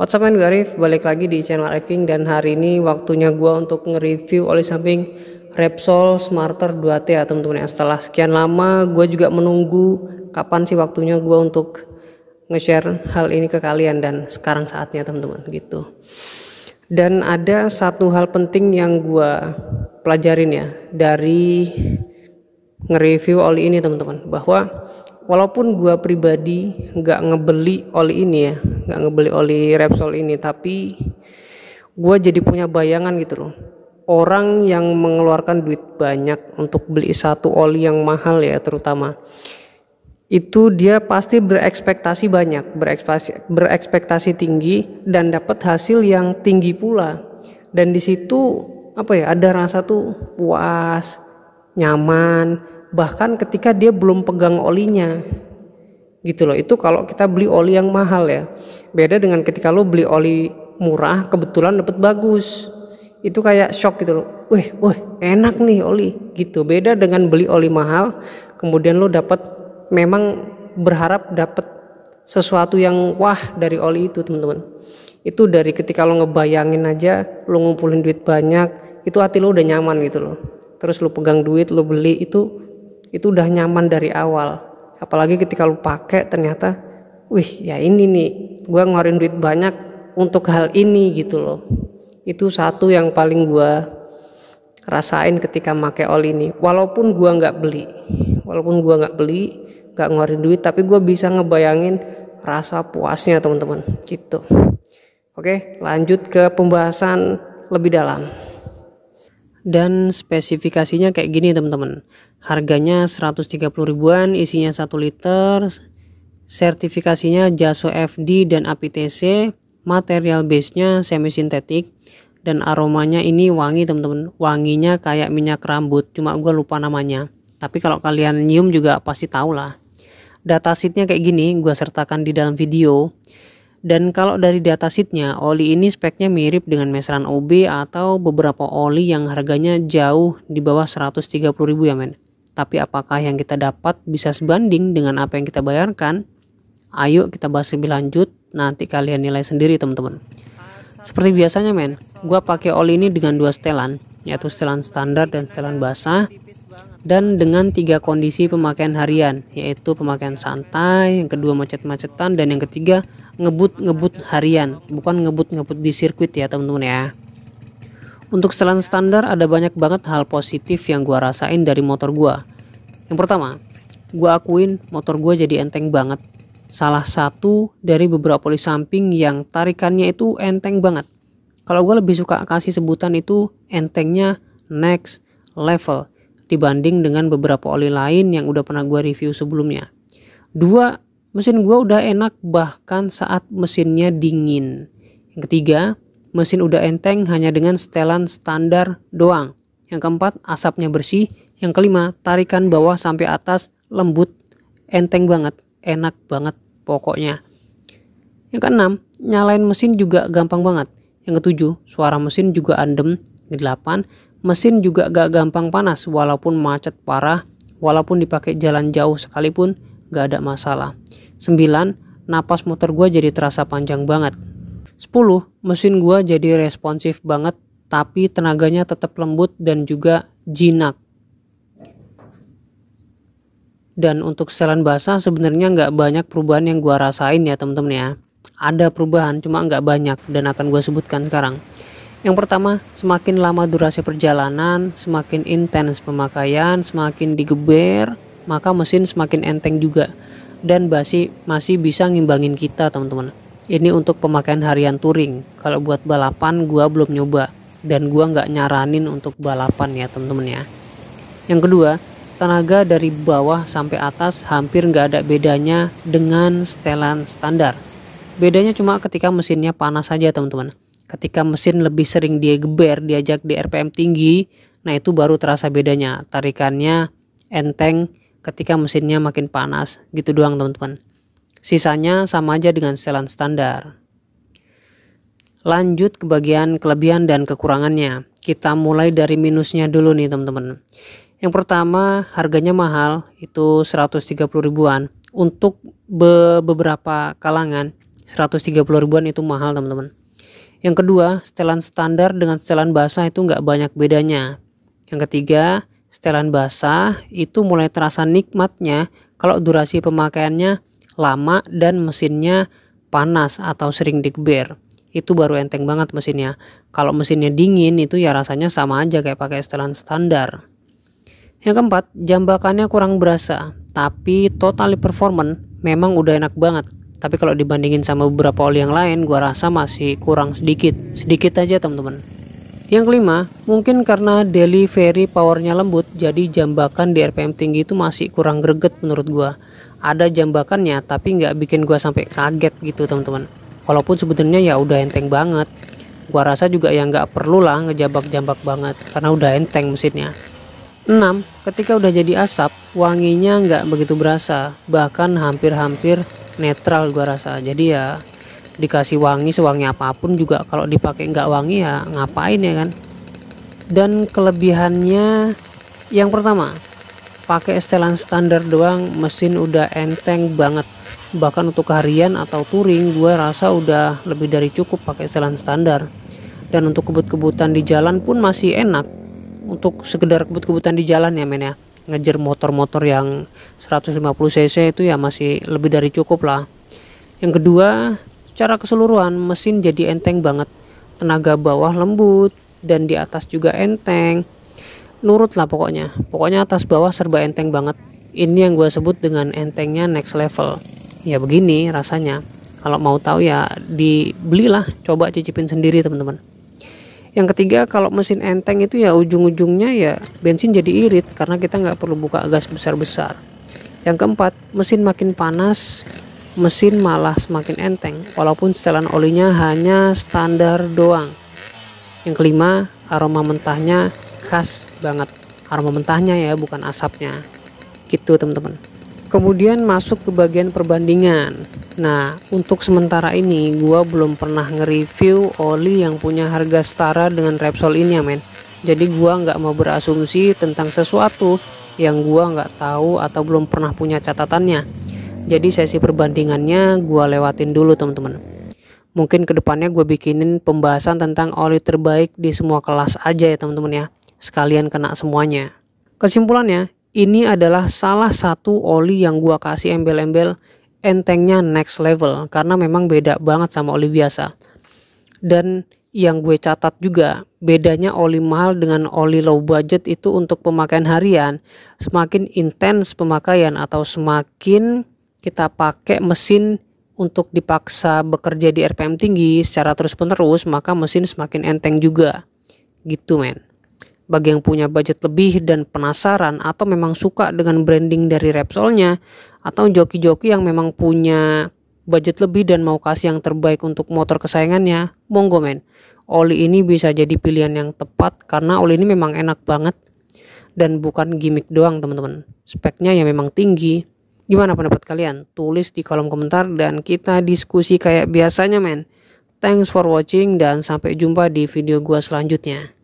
What's up man, gue Arif. Balik lagi di channel Arifing dan hari ini waktunya gue untuk nge-review oli samping Repsol Smarter 2T ya teman-teman ya. Setelah sekian lama gue juga menunggu kapan sih waktunya gue untuk nge-share hal ini ke kalian dan sekarang saatnya teman-teman gitu. Dan ada satu hal penting yang gue pelajarin ya dari nge-review oli ini teman-teman bahwa walaupun gue pribadi nggak ngebeli oli ini ya nggak ngebeli oli Repsol ini tapi gue jadi punya bayangan gitu loh orang yang mengeluarkan duit banyak untuk beli satu oli yang mahal ya terutama itu dia pasti berekspektasi banyak berekspektasi, berekspektasi tinggi dan dapat hasil yang tinggi pula dan di situ apa ya ada rasa tuh puas nyaman bahkan ketika dia belum pegang olinya gitu loh itu kalau kita beli oli yang mahal ya beda dengan ketika lo beli oli murah kebetulan dapet bagus itu kayak shock gitu loh weh weh enak nih oli gitu beda dengan beli oli mahal kemudian lo dapet memang berharap dapet sesuatu yang wah dari oli itu teman-teman itu dari ketika lo ngebayangin aja lo ngumpulin duit banyak itu hati lo udah nyaman gitu loh terus lo pegang duit lo beli itu itu udah nyaman dari awal apalagi ketika lu pakai ternyata wih ya ini nih gue ngeluarin duit banyak untuk hal ini gitu loh itu satu yang paling gue rasain ketika make oli ini walaupun gue nggak beli walaupun gue nggak beli nggak ngeluarin duit tapi gue bisa ngebayangin rasa puasnya teman-teman gitu oke lanjut ke pembahasan lebih dalam dan spesifikasinya kayak gini teman-teman harganya 130 ribuan isinya 1 liter sertifikasinya JASO FD dan APTC material base nya semi sintetik dan aromanya ini wangi teman-teman wanginya kayak minyak rambut cuma gue lupa namanya tapi kalau kalian nyium juga pasti tahu lah Data datasheetnya kayak gini gue sertakan di dalam video dan kalau dari data sheetnya, oli ini speknya mirip dengan mesran OB atau beberapa oli yang harganya jauh di bawah 130 ribu ya men. Tapi apakah yang kita dapat bisa sebanding dengan apa yang kita bayarkan? Ayo kita bahas lebih lanjut, nanti kalian nilai sendiri teman-teman. Seperti biasanya men, gue pakai oli ini dengan dua setelan, yaitu setelan standar dan setelan basah dan dengan tiga kondisi pemakaian harian yaitu pemakaian santai, yang kedua macet-macetan dan yang ketiga ngebut-ngebut harian, bukan ngebut-ngebut di sirkuit ya teman-teman ya. Untuk selan standar ada banyak banget hal positif yang gua rasain dari motor gua. Yang pertama, gua akuin motor gua jadi enteng banget. Salah satu dari beberapa poli samping yang tarikannya itu enteng banget. Kalau gua lebih suka kasih sebutan itu entengnya next level dibanding dengan beberapa oli lain yang udah pernah gue review sebelumnya. Dua, mesin gue udah enak bahkan saat mesinnya dingin. Yang ketiga, mesin udah enteng hanya dengan setelan standar doang. Yang keempat, asapnya bersih. Yang kelima, tarikan bawah sampai atas lembut, enteng banget, enak banget pokoknya. Yang keenam, nyalain mesin juga gampang banget. Yang ketujuh, suara mesin juga andem. Yang kedelapan, Mesin juga gak gampang panas walaupun macet parah, walaupun dipakai jalan jauh sekalipun gak ada masalah. 9. Napas motor gue jadi terasa panjang banget. 10. Mesin gue jadi responsif banget tapi tenaganya tetap lembut dan juga jinak. Dan untuk setelan basah sebenarnya nggak banyak perubahan yang gua rasain ya temen-temen ya. Ada perubahan cuma nggak banyak dan akan gue sebutkan sekarang. Yang pertama, semakin lama durasi perjalanan, semakin intens pemakaian, semakin digeber, maka mesin semakin enteng juga dan masih masih bisa ngimbangin kita, teman-teman. Ini untuk pemakaian harian touring. Kalau buat balapan gua belum nyoba dan gua nggak nyaranin untuk balapan ya, teman-teman ya. Yang kedua, tenaga dari bawah sampai atas hampir nggak ada bedanya dengan setelan standar. Bedanya cuma ketika mesinnya panas saja, teman-teman ketika mesin lebih sering dia geber diajak di RPM tinggi nah itu baru terasa bedanya tarikannya enteng ketika mesinnya makin panas gitu doang teman-teman sisanya sama aja dengan setelan standar lanjut ke bagian kelebihan dan kekurangannya kita mulai dari minusnya dulu nih teman-teman yang pertama harganya mahal itu 130 ribuan untuk be beberapa kalangan 130 ribuan itu mahal teman-teman yang kedua, setelan standar dengan setelan basah itu nggak banyak bedanya. Yang ketiga, setelan basah itu mulai terasa nikmatnya kalau durasi pemakaiannya lama dan mesinnya panas atau sering digeber. Itu baru enteng banget mesinnya. Kalau mesinnya dingin itu ya rasanya sama aja kayak pakai setelan standar. Yang keempat, jambakannya kurang berasa, tapi total performance memang udah enak banget tapi kalau dibandingin sama beberapa oli yang lain gua rasa masih kurang sedikit sedikit aja teman-teman yang kelima, mungkin karena delivery powernya lembut, jadi jambakan di RPM tinggi itu masih kurang greget menurut gua. Ada jambakannya, tapi nggak bikin gua sampai kaget gitu teman-teman. Walaupun sebetulnya ya udah enteng banget. Gua rasa juga ya nggak perlu lah ngejambak-jambak banget, karena udah enteng mesinnya. 6. Ketika udah jadi asap, wanginya nggak begitu berasa, bahkan hampir-hampir netral gua rasa jadi ya dikasih wangi sewangi apapun juga kalau dipakai nggak wangi ya ngapain ya kan dan kelebihannya yang pertama pakai setelan standar doang mesin udah enteng banget bahkan untuk harian atau touring gue rasa udah lebih dari cukup pakai setelan standar dan untuk kebut-kebutan di jalan pun masih enak untuk sekedar kebut-kebutan di jalan ya men ya ngejar motor-motor yang 150 cc itu ya masih lebih dari cukup lah yang kedua secara keseluruhan mesin jadi enteng banget tenaga bawah lembut dan di atas juga enteng nurut lah pokoknya pokoknya atas bawah serba enteng banget ini yang gue sebut dengan entengnya next level ya begini rasanya kalau mau tahu ya dibelilah coba cicipin sendiri teman-teman yang ketiga kalau mesin enteng itu ya ujung-ujungnya ya bensin jadi irit karena kita nggak perlu buka gas besar-besar. Yang keempat, mesin makin panas, mesin malah semakin enteng walaupun setelan olinya hanya standar doang. Yang kelima, aroma mentahnya khas banget. Aroma mentahnya ya, bukan asapnya. Gitu, teman-teman kemudian masuk ke bagian perbandingan nah untuk sementara ini gua belum pernah nge-review oli yang punya harga setara dengan Repsol ini ya men jadi gua nggak mau berasumsi tentang sesuatu yang gua nggak tahu atau belum pernah punya catatannya jadi sesi perbandingannya gua lewatin dulu teman-teman mungkin kedepannya gue bikinin pembahasan tentang oli terbaik di semua kelas aja ya teman-teman ya sekalian kena semuanya kesimpulannya ini adalah salah satu oli yang gua kasih embel-embel entengnya next level karena memang beda banget sama oli biasa. Dan yang gue catat juga bedanya oli mahal dengan oli low budget itu untuk pemakaian harian semakin intens pemakaian atau semakin kita pakai mesin untuk dipaksa bekerja di RPM tinggi secara terus-menerus, maka mesin semakin enteng juga. Gitu, men. Bagi yang punya budget lebih dan penasaran atau memang suka dengan branding dari Repsolnya atau joki-joki yang memang punya budget lebih dan mau kasih yang terbaik untuk motor kesayangannya, monggo men. Oli ini bisa jadi pilihan yang tepat karena oli ini memang enak banget dan bukan gimmick doang teman-teman. Speknya ya memang tinggi. Gimana pendapat kalian? Tulis di kolom komentar dan kita diskusi kayak biasanya men. Thanks for watching dan sampai jumpa di video gua selanjutnya.